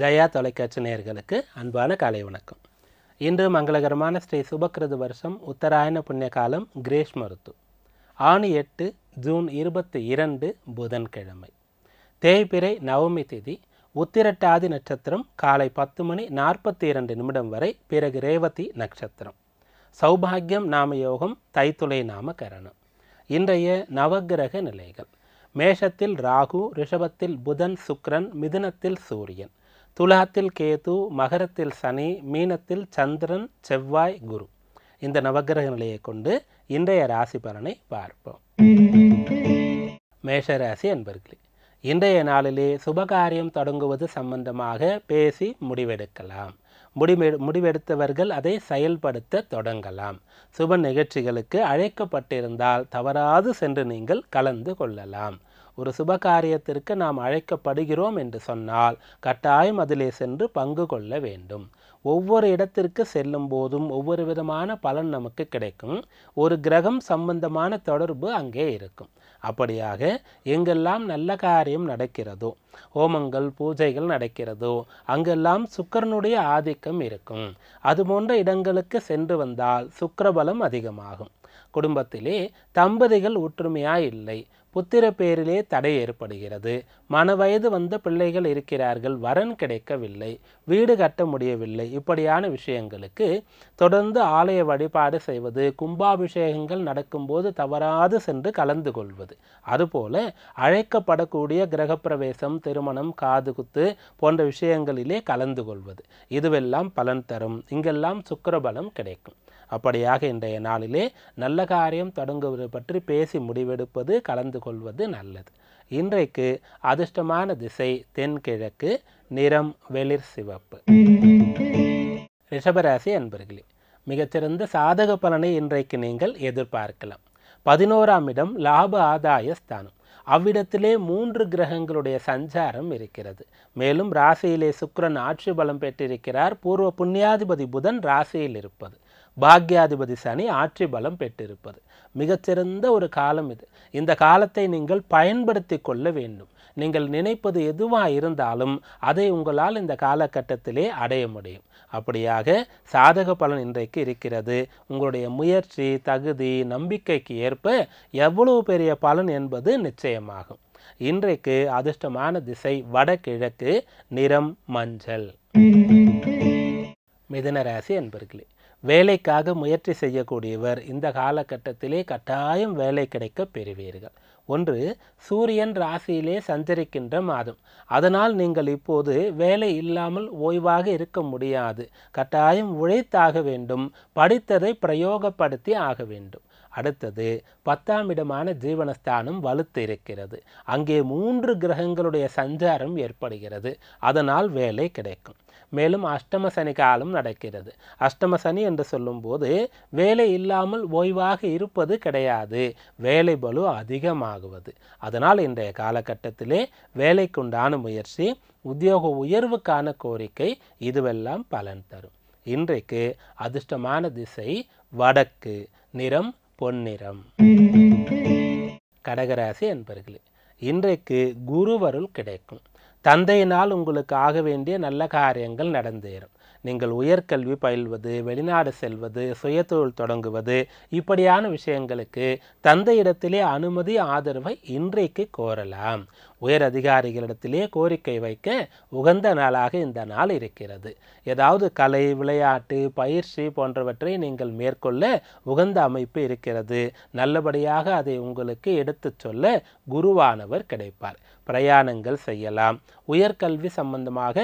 ஜயா தொலைக்காட்சி நேயர்களுக்கு அன்பான காலை வணக்கம் இன்று மங்களகரமான ஸ்ரீ சுபக்கிருது வருஷம் உத்தராயண புண்ணிய காலம் கிரேஷ் மருத்து ஆணி எட்டு ஜூன் இருபத்தி இரண்டு புதன்கிழமை தேய்பிறை நவமி திதி உத்திரட்டாதி நட்சத்திரம் காலை பத்து மணி நாற்பத்தி இரண்டு நிமிடம் வரை பிறகு ரேவதி நட்சத்திரம் சௌபாகியம் நாம யோகம் தைத்துளை நாம கரணம் இன்றைய நவகிரக நிலைகள் மேஷத்தில் ராகு ரிஷபத்தில் புதன் சுக்ரன் மிதுனத்தில் சூரியன் துலாத்தில் கேது மகரத்தில் சனி மீனத்தில் சந்திரன் செவ்வாய் குரு இந்த நவகிரக நிலையை கொண்டு இன்றைய ராசி பலனை பார்ப்போம் மேஷராசி அன்பர்களே இன்றைய நாளிலே சுபகாரியம் தொடங்குவது சம்பந்தமாக பேசி முடிவெடுக்கலாம் முடிவெடு முடிவெடுத்தவர்கள் அதை செயல்படுத்த தொடங்கலாம் சுப நிகழ்ச்சிகளுக்கு அழைக்கப்பட்டிருந்தால் தவறாது சென்று நீங்கள் கலந்து கொள்ளலாம் ஒரு சுபகாரியத்திற்கு நாம் அழைக்கப்படுகிறோம் என்று சொன்னால் கட்டாயம் அதிலே சென்று பங்கு கொள்ள வேண்டும் ஒவ்வொரு இடத்திற்கு செல்லும் போதும் ஒவ்வொரு விதமான பலன் நமக்கு கிடைக்கும் ஒரு கிரகம் சம்பந்தமான தொடர்பு அங்கே இருக்கும் அப்படியாக எங்கெல்லாம் நல்ல காரியம் நடக்கிறதோ ஹோமங்கள் பூஜைகள் நடக்கிறதோ அங்கெல்லாம் சுக்கரனுடைய ஆதிக்கம் இருக்கும் அது போன்ற இடங்களுக்கு சென்று வந்தால் சுக்கரபலம் அதிகமாகும் குடும்பத்திலே தம்பதிகள் ஒற்றுமையாய் இல்லை புத்திர பேரிலே தடை ஏற்படுகிறது மன வயது வந்த பிள்ளைகள் இருக்கிறார்கள் வரன் கிடைக்கவில்லை வீடு கட்ட முடியவில்லை இப்படியான விஷயங்களுக்கு தொடர்ந்து ஆலய வழிபாடு செய்வது கும்பாபிஷேகங்கள் நடக்கும்போது தவறாது சென்று கலந்து கொள்வது அதுபோல அழைக்கப்படக்கூடிய கிரகப்பிரவேசம் திருமணம் காதுகுத்து போன்ற விஷயங்களிலே கலந்து கொள்வது இதுவெல்லாம் பலன் தரும் இங்கெல்லாம் சுக்கரபலம் கிடைக்கும் அப்படியாக இன்றைய நாளிலே நல்ல காரியம் தொடங்குவது பற்றி பேசி முடிவெடுப்பது கலந்து கொள்வது நல்லது இன்றைக்கு அதிர்ஷ்டமான திசை தென்கிழக்கு நிறம் வெளிர் சிவப்பு ரிஷபராசி அன்பர்களே மிகச்சிறந்த சாதக பலனை இன்றைக்கு நீங்கள் எதிர்பார்க்கலாம் பதினோராம் இடம் லாப ஆதாய ஸ்தானம் அவ்விடத்திலே மூன்று கிரகங்களுடைய சஞ்சாரம் இருக்கிறது மேலும் ராசியிலே சுக்கரன் ஆட்சி பலம் பெற்றிருக்கிறார் பூர்வ புண்ணியாதிபதி புதன் ராசியில் இருப்பது பாக்யாதிபதி சனி ஆட்சி பலம் பெற்றிருப்பது மிகச்சிறந்த ஒரு காலம் இது இந்த காலத்தை நீங்கள் பயன்படுத்தி கொள்ள வேண்டும் நீங்கள் நினைப்பது எதுவாக இருந்தாலும் அதை உங்களால் இந்த காலகட்டத்திலே அடைய முடியும் அப்படியாக சாதக பலன் இன்றைக்கு இருக்கிறது உங்களுடைய முயற்சி தகுதி நம்பிக்கைக்கு ஏற்ப எவ்வளவு பெரிய பலன் என்பது நிச்சயமாகும் இன்றைக்கு அதிர்ஷ்டமான திசை வடகிழக்கு நிறம் மஞ்சள் மிதன ராசி அன்பர்களே வேலைக்காக முயற்சி செய்யக்கூடியவர் இந்த காலகட்டத்திலே கட்டாயம் வேலை கிடைக்க பெறுவீர்கள் ஒன்று சூரியன் ராசியிலே சஞ்சரிக்கின்ற மாதம் அதனால் நீங்கள் இப்போது வேலை இல்லாமல் ஓய்வாக இருக்க முடியாது கட்டாயம் உழைத்தாக வேண்டும் படித்ததை பிரயோகப்படுத்தி ஆக வேண்டும் அடுத்தது பத்தாம் இடமான ஜீவனஸ்தானம் வலுத்து இருக்கிறது அங்கே மூன்று கிரகங்களுடைய சஞ்சாரம் ஏற்படுகிறது அதனால் வேலை கிடைக்கும் மேலும் அஷ்டம சனி காலம் நடக்கிறது அஷ்டம சனி என்று சொல்லும்போது வேலை இல்லாமல் ஓய்வாக இருப்பது கிடையாது வேலை பலு அதிகமாகுவது அதனால் இன்றைய காலகட்டத்திலே வேலைக்குண்டான முயற்சி உத்தியோக உயர்வுக்கான கோரிக்கை இதுவெல்லாம் பலன் தரும் இன்றைக்கு அதிர்ஷ்டமான திசை வடக்கு நிறம் பொன்னிறம் கடகராசி அன்பர்களே இன்றைக்கு குருவருள் கிடைக்கும் தந்தையினால் உங்களுக்கு ஆக வேண்டிய நல்ல காரியங்கள் நடந்தேறும் நீங்கள் உயர்கல்வி பயில்வது வெளிநாடு செல்வது சுயத்தொழில் தொடங்குவது இப்படியான விஷயங்களுக்கு தந்தையிடத்திலே அனுமதி ஆதரவை இன்றைக்கு கோரலாம் உயர் அதிகாரிகளிடத்திலே கோரிக்கை வைக்க உகந்த நாளாக இந்த நாள் இருக்கிறது ஏதாவது கலை விளையாட்டு பயிற்சி போன்றவற்றை நீங்கள் மேற்கொள்ள உகந்த அமைப்பு இருக்கிறது நல்லபடியாக அதை உங்களுக்கு எடுத்துச் சொல்ல குருவானவர் கிடைப்பார் பிரயாணங்கள் செய்யலாம் உயர்கல்வி சம்பந்தமாக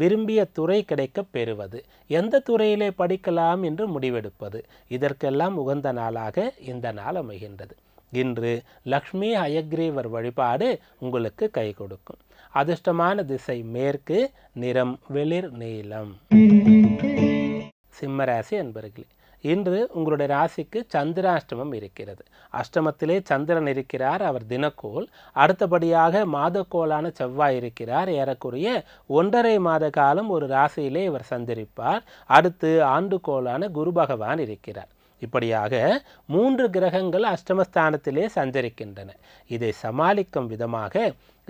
விரும்பிய துறை கிடைக்க பெறுவது எந்த துறையிலே படிக்கலாம் என்று முடிவெடுப்பது இதற்கெல்லாம் உகந்த நாளாக இந்த நாள் அமைகின்றது இன்று லக்ஷ்மி ஹயக்ரீவர் வழிபாடு உங்களுக்கு கை கொடுக்கும் அதிர்ஷ்டமான திசை மேற்கு நிறம் வெளிர் நீளம் சிம்மராசி அன்பர்களே இன்று உங்களுடைய ராசிக்கு சந்திராஷ்டமம் இருக்கிறது அஷ்டமத்திலே சந்திரன் இருக்கிறார் அவர் தினக்கோள் அடுத்தபடியாக மாதக்கோளான செவ்வாய் இருக்கிறார் ஏறக்குறைய ஒன்றரை மாத காலம் ஒரு ராசியிலே இவர் சந்திரிப்பார் அடுத்து கோளான குரு பகவான் இருக்கிறார் இப்படியாக மூன்று கிரகங்கள் அஷ்டமஸ்தானத்திலே சஞ்சரிக்கின்றன இதை சமாளிக்கும் விதமாக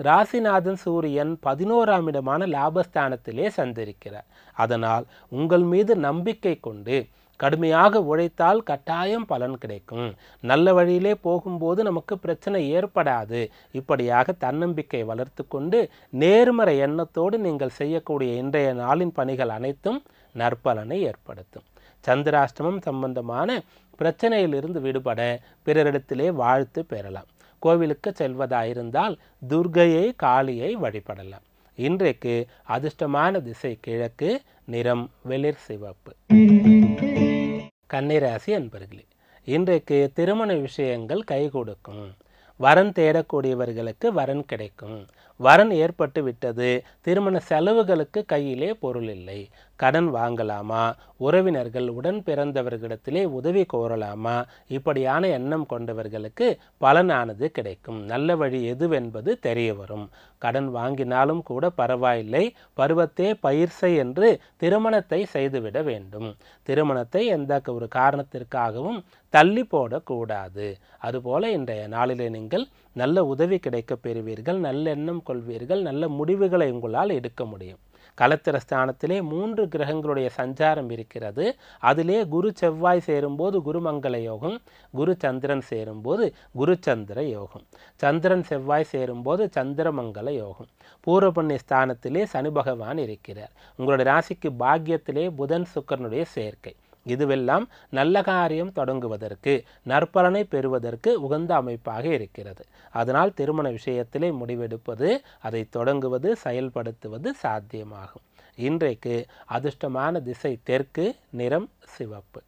ராசிநாதன் சூரியன் பதினோராம் இடமான லாபஸ்தானத்திலே சஞ்சரிக்கிறார் அதனால் உங்கள் மீது நம்பிக்கை கொண்டு கடுமையாக உழைத்தால் கட்டாயம் பலன் கிடைக்கும் நல்ல வழியிலே போகும்போது நமக்கு பிரச்சனை ஏற்படாது இப்படியாக தன்னம்பிக்கை வளர்த்து கொண்டு நேர்மறை எண்ணத்தோடு நீங்கள் செய்யக்கூடிய இன்றைய நாளின் பணிகள் அனைத்தும் நற்பலனை ஏற்படுத்தும் சந்திராஷ்டமம் சம்பந்தமான பிரச்சனையிலிருந்து விடுபட பிறரிடத்திலே வாழ்த்து பெறலாம் கோவிலுக்கு செல்வதாயிருந்தால் துர்கையை காளியை வழிபடலாம் இன்றைக்கு அதிர்ஷ்டமான திசை கிழக்கு நிறம் வெளிர் சிவப்பு கன்னிராசி அன்பர்களே இன்றைக்கு திருமண விஷயங்கள் கை கொடுக்கும் வரன் தேடக்கூடியவர்களுக்கு வரன் கிடைக்கும் வரன் ஏற்பட்டு விட்டது திருமண செலவுகளுக்கு கையிலே பொருள் இல்லை கடன் வாங்கலாமா உறவினர்கள் உடன் பிறந்தவர்களிடத்திலே உதவி கோரலாமா இப்படியான எண்ணம் கொண்டவர்களுக்கு பலனானது கிடைக்கும் நல்ல வழி எதுவென்பது தெரிய வரும் கடன் வாங்கினாலும் கூட பரவாயில்லை பருவத்தே பயிர்சை என்று திருமணத்தை செய்துவிட வேண்டும் திருமணத்தை எந்த ஒரு காரணத்திற்காகவும் தள்ளி போடக்கூடாது அதுபோல இன்றைய நாளிலே நீங்கள் நல்ல உதவி கிடைக்க பெறுவீர்கள் நல்லெண்ணம் கொள்வீர்கள் நல்ல முடிவுகளை உங்களால் எடுக்க முடியும் கலத்திர ஸ்தானத்திலே மூன்று கிரகங்களுடைய சஞ்சாரம் இருக்கிறது அதிலே குரு செவ்வாய் சேரும்போது குருமங்கள யோகம் குரு சந்திரன் சேரும்போது குரு சந்திர யோகம் சந்திரன் செவ்வாய் சேரும்போது சந்திரமங்கல யோகம் பூரபுண்ணிய ஸ்தானத்திலே சனி பகவான் இருக்கிறார் உங்களுடைய ராசிக்கு பாக்கியத்திலே புதன் சுக்கரனுடைய சேர்க்கை இதுவெல்லாம் நல்ல காரியம் தொடங்குவதற்கு நற்பலனை பெறுவதற்கு உகந்த அமைப்பாக இருக்கிறது அதனால் திருமண விஷயத்திலே முடிவெடுப்பது அதை தொடங்குவது செயல்படுத்துவது சாத்தியமாகும் இன்றைக்கு அதிர்ஷ்டமான திசை தெற்கு நிறம் சிவப்பு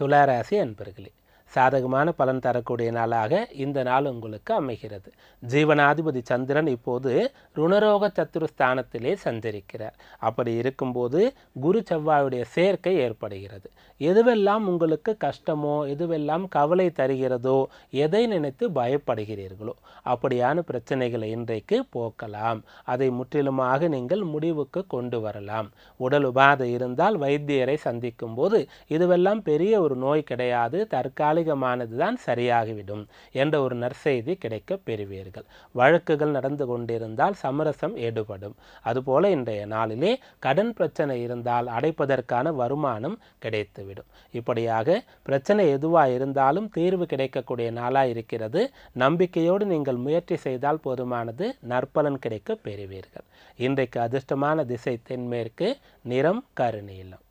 துளாராசி அன்பர்களே சாதகமான பலன் தரக்கூடிய நாளாக இந்த நாள் உங்களுக்கு அமைகிறது ஜீவனாதிபதி சந்திரன் இப்போது ருணரோக சத்துரு ஸ்தானத்திலே சஞ்சரிக்கிறார் அப்படி இருக்கும்போது குரு செவ்வாயுடைய சேர்க்கை ஏற்படுகிறது எதுவெல்லாம் உங்களுக்கு கஷ்டமோ எதுவெல்லாம் கவலை தருகிறதோ எதை நினைத்து பயப்படுகிறீர்களோ அப்படியான பிரச்சனைகளை இன்றைக்கு போக்கலாம் அதை முற்றிலுமாக நீங்கள் முடிவுக்கு கொண்டு வரலாம் உடல் உபாதை இருந்தால் வைத்தியரை சந்திக்கும் போது இதுவெல்லாம் பெரிய ஒரு நோய் கிடையாது தற்கால தற்காலிகமானது தான் சரியாகிவிடும் என்ற ஒரு நற்செய்தி கிடைக்க பெறுவீர்கள் வழக்குகள் நடந்து கொண்டிருந்தால் சமரசம் ஏடுபடும் அதுபோல இன்றைய நாளிலே கடன் பிரச்சனை இருந்தால் அடைப்பதற்கான வருமானம் கிடைத்துவிடும் இப்படியாக பிரச்சனை எதுவாக இருந்தாலும் தீர்வு கிடைக்கக்கூடிய நாளாக இருக்கிறது நம்பிக்கையோடு நீங்கள் முயற்சி செய்தால் போதுமானது நற்பலன் கிடைக்க பெறுவீர்கள் இன்றைக்கு அதிர்ஷ்டமான திசை தென்மேற்கு நிறம் கருநீளம்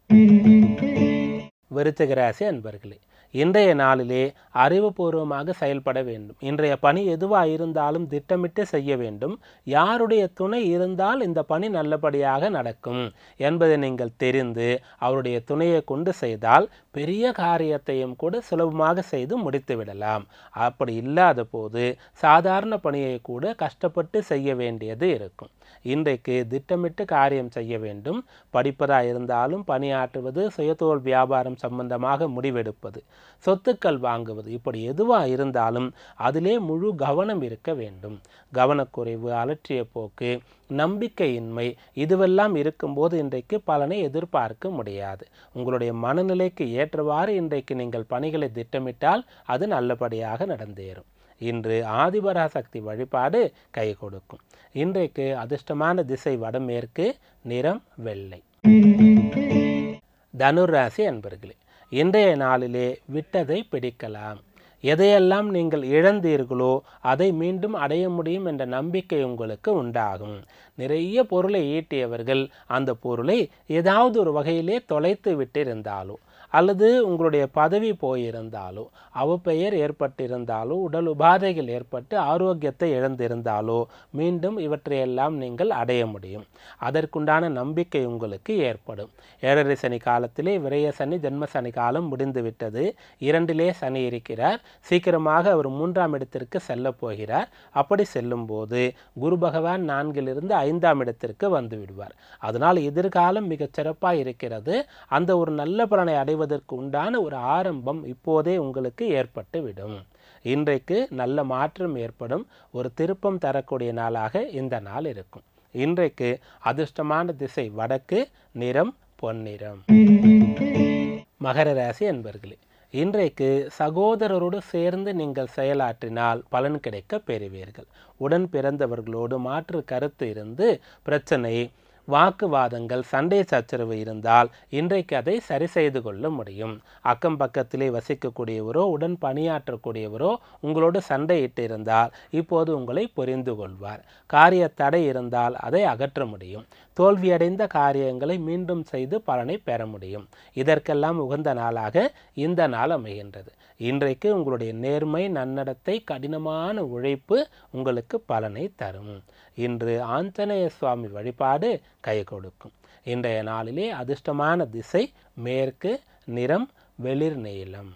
விருச்சிக அன்பர்களே இன்றைய நாளிலே அறிவுபூர்வமாக செயல்பட வேண்டும் இன்றைய பணி எதுவாக இருந்தாலும் திட்டமிட்டு செய்ய வேண்டும் யாருடைய துணை இருந்தால் இந்த பணி நல்லபடியாக நடக்கும் என்பதை நீங்கள் தெரிந்து அவருடைய துணையை கொண்டு செய்தால் பெரிய காரியத்தையும் கூட சுலபமாக செய்து முடித்து விடலாம் அப்படி இல்லாத போது சாதாரண பணியை கூட கஷ்டப்பட்டு செய்ய வேண்டியது இருக்கும் இன்றைக்கு திட்டமிட்டு காரியம் செய்ய வேண்டும் படிப்பதாக இருந்தாலும் பணியாற்றுவது சுயதோல் வியாபாரம் சம்பந்தமாக முடிவெடுப்பது சொத்துக்கள் வாங்குவது இப்படி எதுவாக இருந்தாலும் அதிலே முழு கவனம் இருக்க வேண்டும் கவனக்குறைவு அலற்றிய போக்கு நம்பிக்கையின்மை இதுவெல்லாம் இருக்கும்போது இன்றைக்கு பலனை எதிர்பார்க்க முடியாது உங்களுடைய மனநிலைக்கு ஏற்றவாறு இன்றைக்கு நீங்கள் பணிகளை திட்டமிட்டால் அது நல்லபடியாக நடந்தேறும் இன்று ஆதிபராசக்தி வழிபாடு கை கொடுக்கும் இன்றைக்கு அதிர்ஷ்டமான திசை வடமேற்கு நிறம் வெள்ளை தனுராசி அன்பர்களே இன்றைய நாளிலே விட்டதை பிடிக்கலாம் எதையெல்லாம் நீங்கள் இழந்தீர்களோ அதை மீண்டும் அடைய முடியும் என்ற நம்பிக்கை உங்களுக்கு உண்டாகும் நிறைய பொருளை ஈட்டியவர்கள் அந்த பொருளை ஏதாவது ஒரு வகையிலே தொலைத்து விட்டிருந்தாலும் அல்லது உங்களுடைய பதவி போயிருந்தாலோ அவப்பெயர் ஏற்பட்டிருந்தாலோ உடல் உபாதைகள் ஏற்பட்டு ஆரோக்கியத்தை இழந்திருந்தாலோ மீண்டும் இவற்றையெல்லாம் நீங்கள் அடைய முடியும் அதற்குண்டான நம்பிக்கை உங்களுக்கு ஏற்படும் ஏழரை சனி காலத்திலே விரைய சனி ஜென்ம சனி காலம் முடிந்துவிட்டது இரண்டிலே சனி இருக்கிறார் சீக்கிரமாக அவர் மூன்றாம் இடத்திற்கு செல்ல போகிறார் அப்படி செல்லும்போது குரு பகவான் நான்கிலிருந்து ஐந்தாம் இடத்திற்கு வந்து விடுவார் அதனால் எதிர்காலம் மிகச் சிறப்பாக இருக்கிறது அந்த ஒரு நல்ல பலனை அடை செய்வதற்கு உண்டான ஒரு ஆரம்பம் இப்போதே உங்களுக்கு ஏற்பட்டுவிடும் இன்றைக்கு நல்ல மாற்றம் ஏற்படும் ஒரு திருப்பம் தரக்கூடிய நாளாக இந்த நாள் இருக்கும் இன்றைக்கு அதிர்ஷ்டமான திசை வடக்கு நிறம் பொன்னிறம் மகர ராசி அன்பர்களே இன்றைக்கு சகோதரரோடு சேர்ந்து நீங்கள் செயலாற்றினால் பலன் கிடைக்க பெறுவீர்கள் உடன் பிறந்தவர்களோடு மாற்று கருத்து இருந்து பிரச்சனை வாக்குவாதங்கள் சண்டை சச்சரவு இருந்தால் இன்றைக்கு அதை சரி செய்து கொள்ள முடியும் அக்கம் பக்கத்திலே வசிக்கக்கூடியவரோ உடன் பணியாற்றக்கூடியவரோ உங்களோடு சண்டையிட்டு இருந்தால் இப்போது உங்களை புரிந்து கொள்வார் காரிய தடை இருந்தால் அதை அகற்ற முடியும் தோல்வியடைந்த காரியங்களை மீண்டும் செய்து பலனை பெற முடியும் இதற்கெல்லாம் உகந்த நாளாக இந்த நாள் அமைகின்றது இன்றைக்கு உங்களுடைய நேர்மை நன்னடத்தை கடினமான உழைப்பு உங்களுக்கு பலனை தரும் இன்று ஆஞ்சநேய சுவாமி வழிபாடு கை கொடுக்கும் இன்றைய நாளிலே அதிர்ஷ்டமான திசை மேற்கு நிறம் வெளிர் நீளம்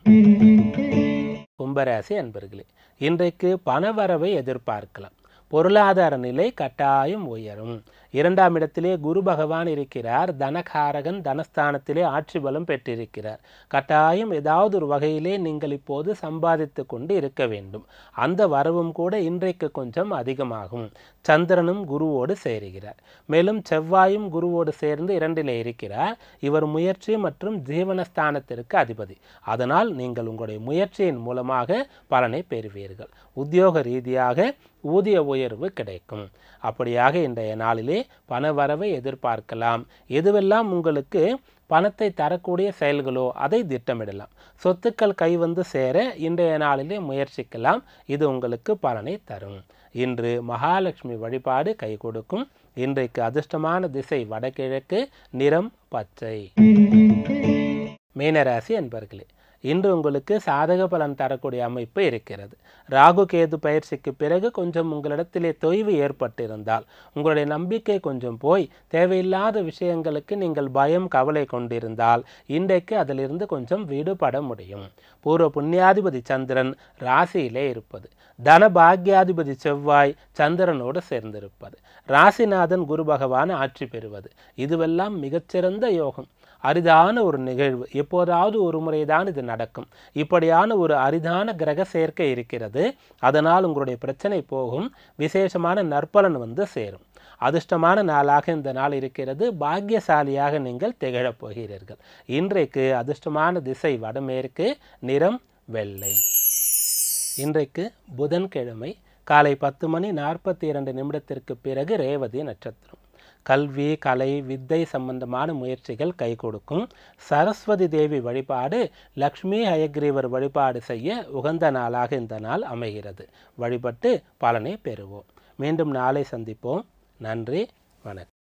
கும்பராசி அன்பர்களே இன்றைக்கு பணவரவை எதிர்பார்க்கலாம் பொருளாதார நிலை கட்டாயம் உயரும் இரண்டாம் இடத்திலே குரு பகவான் இருக்கிறார் தனகாரகன் தனஸ்தானத்திலே ஆட்சி பலம் பெற்றிருக்கிறார் கட்டாயம் ஏதாவது ஒரு வகையிலே நீங்கள் இப்போது சம்பாதித்து கொண்டு இருக்க வேண்டும் அந்த வரவும் கூட இன்றைக்கு கொஞ்சம் அதிகமாகும் சந்திரனும் குருவோடு சேருகிறார் மேலும் செவ்வாயும் குருவோடு சேர்ந்து இரண்டிலே இருக்கிறார் இவர் முயற்சி மற்றும் ஜீவனஸ்தானத்திற்கு அதிபதி அதனால் நீங்கள் உங்களுடைய முயற்சியின் மூலமாக பலனை பெறுவீர்கள் உத்தியோக ரீதியாக ஊதிய உயர்வு கிடைக்கும் அப்படியாக இன்றைய நாளிலே பண வரவை எதிர்பார்க்கலாம் எதுவெல்லாம் உங்களுக்கு பணத்தை தரக்கூடிய செயல்களோ அதை திட்டமிடலாம் சொத்துக்கள் கை வந்து சேர இன்றைய நாளிலே முயற்சிக்கலாம் இது உங்களுக்கு பலனை தரும் இன்று மகாலட்சுமி வழிபாடு கை கொடுக்கும் இன்றைக்கு அதிர்ஷ்டமான திசை வடகிழக்கு நிறம் பச்சை மீனராசி அன்பர்களே இன்று உங்களுக்கு சாதக பலன் தரக்கூடிய அமைப்பு இருக்கிறது ராகு கேது பயிற்சிக்கு பிறகு கொஞ்சம் உங்களிடத்திலே தொய்வு ஏற்பட்டிருந்தால் உங்களுடைய நம்பிக்கை கொஞ்சம் போய் தேவையில்லாத விஷயங்களுக்கு நீங்கள் பயம் கவலை கொண்டிருந்தால் இன்றைக்கு அதிலிருந்து கொஞ்சம் விடுபட முடியும் பூர்வ புண்ணியாதிபதி சந்திரன் ராசியிலே இருப்பது தன பாக்யாதிபதி செவ்வாய் சந்திரனோடு சேர்ந்திருப்பது ராசிநாதன் குரு பகவான் ஆட்சி பெறுவது இதுவெல்லாம் மிகச்சிறந்த யோகம் அரிதான ஒரு நிகழ்வு எப்போதாவது ஒரு முறைதான் இது நடக்கும் இப்படியான ஒரு அரிதான கிரக சேர்க்கை இருக்கிறது அதனால் உங்களுடைய பிரச்சனை போகும் விசேஷமான நற்பலன் வந்து சேரும் அதிர்ஷ்டமான நாளாக இந்த நாள் இருக்கிறது பாக்கியசாலியாக நீங்கள் திகழப் போகிறீர்கள் இன்றைக்கு அதிர்ஷ்டமான திசை வடமேற்கு நிறம் வெள்ளை இன்றைக்கு புதன்கிழமை காலை பத்து மணி நாற்பத்தி இரண்டு நிமிடத்திற்கு பிறகு ரேவதி நட்சத்திரம் கல்வி கலை வித்தை சம்பந்தமான முயற்சிகள் கை கொடுக்கும் சரஸ்வதி தேவி வழிபாடு லக்ஷ்மி ஹயக்ரீவர் வழிபாடு செய்ய உகந்த நாளாக இந்த நாள் அமைகிறது வழிபட்டு பலனை பெறுவோம் மீண்டும் நாளை சந்திப்போம் நன்றி வணக்கம்